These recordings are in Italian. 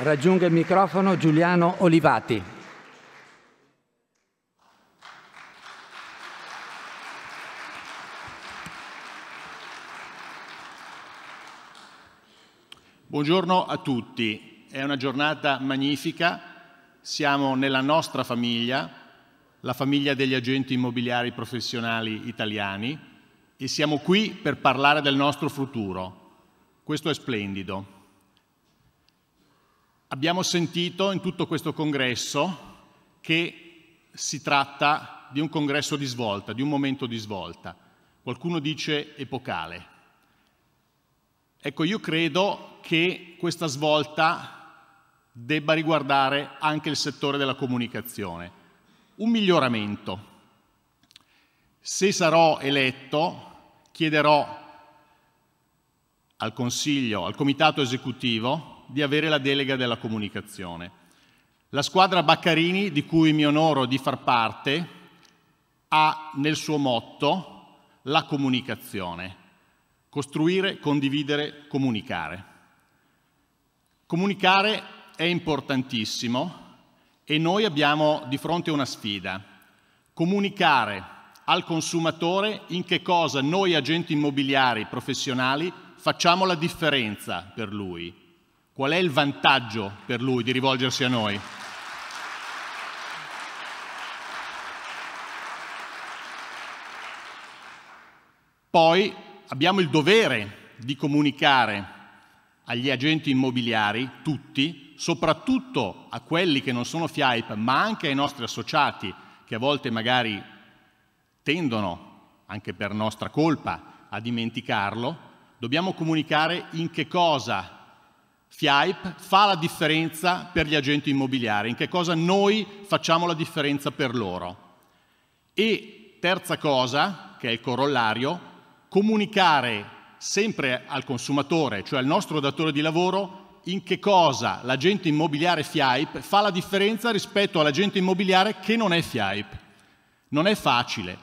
Raggiunge il microfono Giuliano Olivati. Buongiorno a tutti, è una giornata magnifica, siamo nella nostra famiglia, la famiglia degli agenti immobiliari professionali italiani e siamo qui per parlare del nostro futuro. Questo è splendido. Abbiamo sentito in tutto questo congresso che si tratta di un congresso di svolta, di un momento di svolta. Qualcuno dice epocale. Ecco, io credo che questa svolta debba riguardare anche il settore della comunicazione. Un miglioramento. Se sarò eletto, chiederò al Consiglio, al Comitato esecutivo, di avere la delega della comunicazione. La squadra Baccarini, di cui mi onoro di far parte, ha nel suo motto la comunicazione. Costruire, condividere, comunicare. Comunicare è importantissimo e noi abbiamo di fronte una sfida. Comunicare al consumatore in che cosa noi agenti immobiliari professionali facciamo la differenza per lui Qual è il vantaggio per lui di rivolgersi a noi? Poi abbiamo il dovere di comunicare agli agenti immobiliari, tutti, soprattutto a quelli che non sono FIAIP, ma anche ai nostri associati, che a volte magari tendono, anche per nostra colpa, a dimenticarlo, dobbiamo comunicare in che cosa FIAIP fa la differenza per gli agenti immobiliari, in che cosa noi facciamo la differenza per loro. E terza cosa, che è il corollario, comunicare sempre al consumatore, cioè al nostro datore di lavoro, in che cosa l'agente immobiliare FIAIP fa la differenza rispetto all'agente immobiliare che non è FIAIP. Non è facile,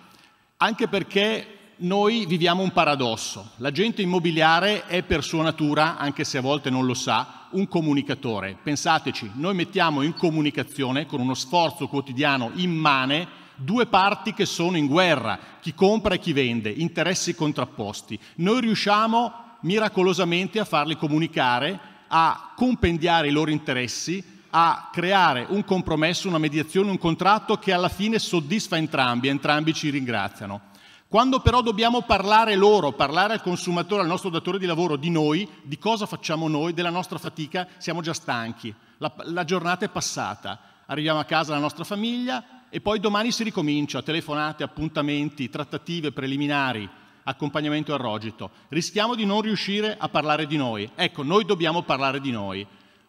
anche perché noi viviamo un paradosso. L'agente immobiliare è per sua natura, anche se a volte non lo sa, un comunicatore. Pensateci, noi mettiamo in comunicazione con uno sforzo quotidiano immane due parti che sono in guerra, chi compra e chi vende, interessi contrapposti. Noi riusciamo miracolosamente a farli comunicare, a compendiare i loro interessi, a creare un compromesso, una mediazione, un contratto che alla fine soddisfa entrambi, entrambi ci ringraziano. Quando però dobbiamo parlare loro, parlare al consumatore, al nostro datore di lavoro, di noi, di cosa facciamo noi, della nostra fatica, siamo già stanchi. La, la giornata è passata, arriviamo a casa la nostra famiglia e poi domani si ricomincia, telefonate, appuntamenti, trattative preliminari, accompagnamento al rogito. Rischiamo di non riuscire a parlare di noi. Ecco, noi dobbiamo parlare di noi.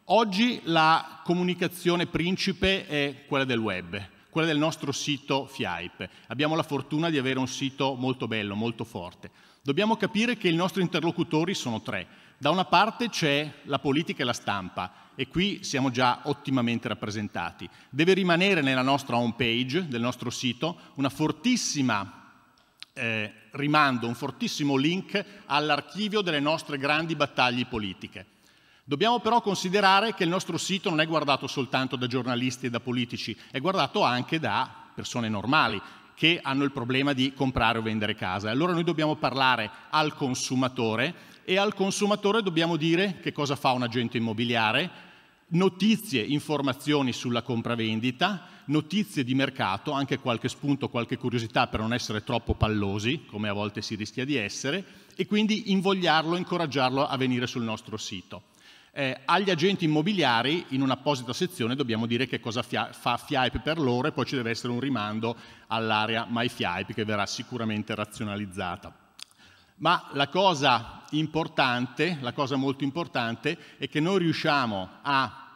Oggi la comunicazione principe è quella del web quella del nostro sito FIAIP. Abbiamo la fortuna di avere un sito molto bello, molto forte. Dobbiamo capire che i nostri interlocutori sono tre. Da una parte c'è la politica e la stampa e qui siamo già ottimamente rappresentati. Deve rimanere nella nostra home page del nostro sito una fortissima eh, rimando, un fortissimo link all'archivio delle nostre grandi battaglie politiche Dobbiamo però considerare che il nostro sito non è guardato soltanto da giornalisti e da politici, è guardato anche da persone normali che hanno il problema di comprare o vendere casa. Allora noi dobbiamo parlare al consumatore e al consumatore dobbiamo dire che cosa fa un agente immobiliare, notizie, informazioni sulla compravendita, notizie di mercato, anche qualche spunto, qualche curiosità per non essere troppo pallosi, come a volte si rischia di essere, e quindi invogliarlo, incoraggiarlo a venire sul nostro sito eh, agli agenti immobiliari in un'apposita sezione dobbiamo dire che cosa fia fa FIAIP per loro e poi ci deve essere un rimando all'area MyFIAIP che verrà sicuramente razionalizzata. Ma la cosa importante, la cosa molto importante, è che noi riusciamo a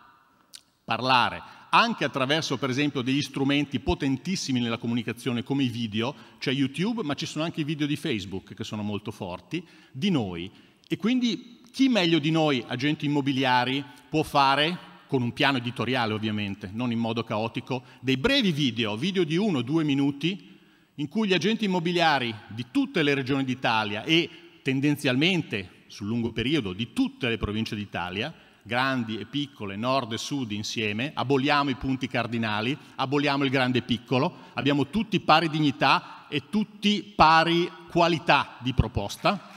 parlare anche attraverso per esempio degli strumenti potentissimi nella comunicazione come i video, c'è cioè YouTube, ma ci sono anche i video di Facebook che sono molto forti, di noi. E quindi chi meglio di noi, agenti immobiliari, può fare, con un piano editoriale ovviamente, non in modo caotico, dei brevi video, video di uno o due minuti, in cui gli agenti immobiliari di tutte le regioni d'Italia e tendenzialmente sul lungo periodo di tutte le province d'Italia, grandi e piccole, nord e sud insieme, aboliamo i punti cardinali, aboliamo il grande e piccolo, abbiamo tutti pari dignità e tutti pari qualità di proposta.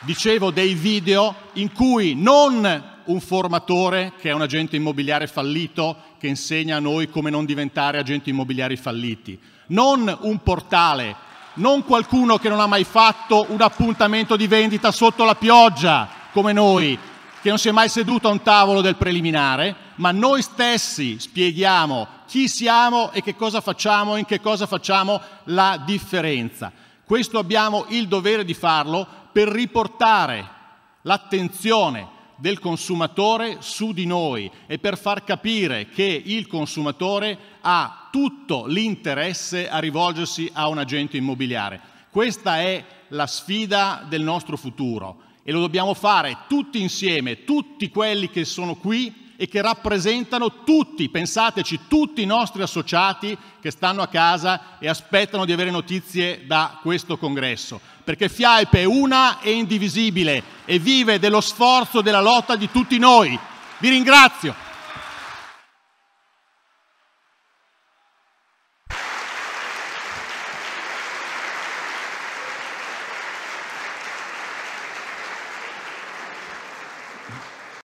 dicevo, dei video in cui non un formatore che è un agente immobiliare fallito che insegna a noi come non diventare agenti immobiliari falliti, non un portale, non qualcuno che non ha mai fatto un appuntamento di vendita sotto la pioggia come noi, che non si è mai seduto a un tavolo del preliminare, ma noi stessi spieghiamo chi siamo e che cosa facciamo, e in che cosa facciamo la differenza. Questo abbiamo il dovere di farlo per riportare l'attenzione del consumatore su di noi e per far capire che il consumatore ha tutto l'interesse a rivolgersi a un agente immobiliare. Questa è la sfida del nostro futuro e lo dobbiamo fare tutti insieme, tutti quelli che sono qui e che rappresentano tutti, pensateci, tutti i nostri associati che stanno a casa e aspettano di avere notizie da questo congresso. Perché FIAIP è una e indivisibile e vive dello sforzo e della lotta di tutti noi. Vi ringrazio.